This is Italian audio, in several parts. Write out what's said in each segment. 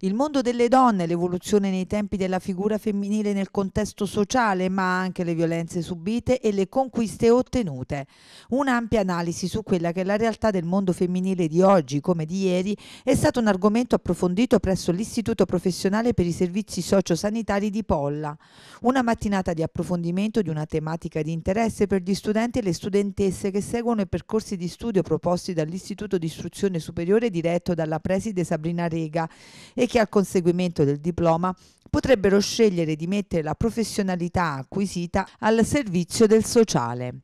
il mondo delle donne, l'evoluzione nei tempi della figura femminile nel contesto sociale, ma anche le violenze subite e le conquiste ottenute. Un'ampia analisi su quella che è la realtà del mondo femminile di oggi come di ieri è stato un argomento approfondito presso l'Istituto Professionale per i Servizi Sociosanitari di Polla. Una mattinata di approfondimento di una tematica di interesse per gli studenti e le studentesse che seguono i percorsi di studio proposti dall'Istituto di Istruzione Superiore diretto dalla preside Sabrina Rega e e che al conseguimento del diploma potrebbero scegliere di mettere la professionalità acquisita al servizio del sociale.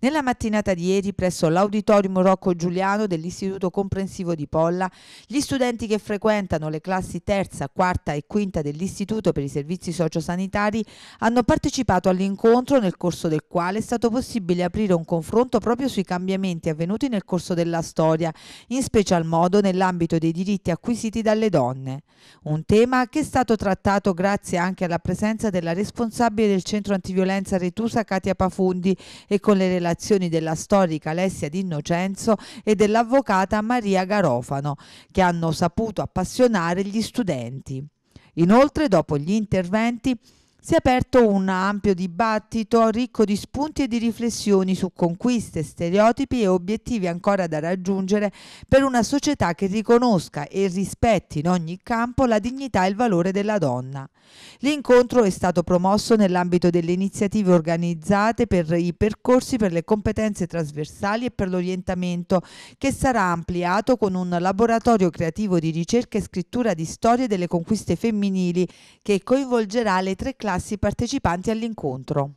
Nella mattinata di ieri, presso l'auditorium Rocco Giuliano dell'Istituto Comprensivo di Polla, gli studenti che frequentano le classi terza, quarta e quinta dell'Istituto per i servizi sociosanitari hanno partecipato all'incontro nel corso del quale è stato possibile aprire un confronto proprio sui cambiamenti avvenuti nel corso della storia, in special modo nell'ambito dei diritti acquisiti dalle donne. Un tema che è stato trattato grazie anche alla presenza della responsabile del centro antiviolenza Retusa Katia Pafundi e con le relazioni dichiarazioni della storica Alessia D'Innocenzo e dell'avvocata Maria Garofano, che hanno saputo appassionare gli studenti. Inoltre, dopo gli interventi, si è aperto un ampio dibattito ricco di spunti e di riflessioni su conquiste, stereotipi e obiettivi ancora da raggiungere per una società che riconosca e rispetti in ogni campo la dignità e il valore della donna. L'incontro è stato promosso nell'ambito delle iniziative organizzate per i percorsi per le competenze trasversali e per l'orientamento, che sarà ampliato con un laboratorio creativo di ricerca e scrittura di storie delle conquiste femminili che coinvolgerà le tre classi classi partecipanti all'incontro.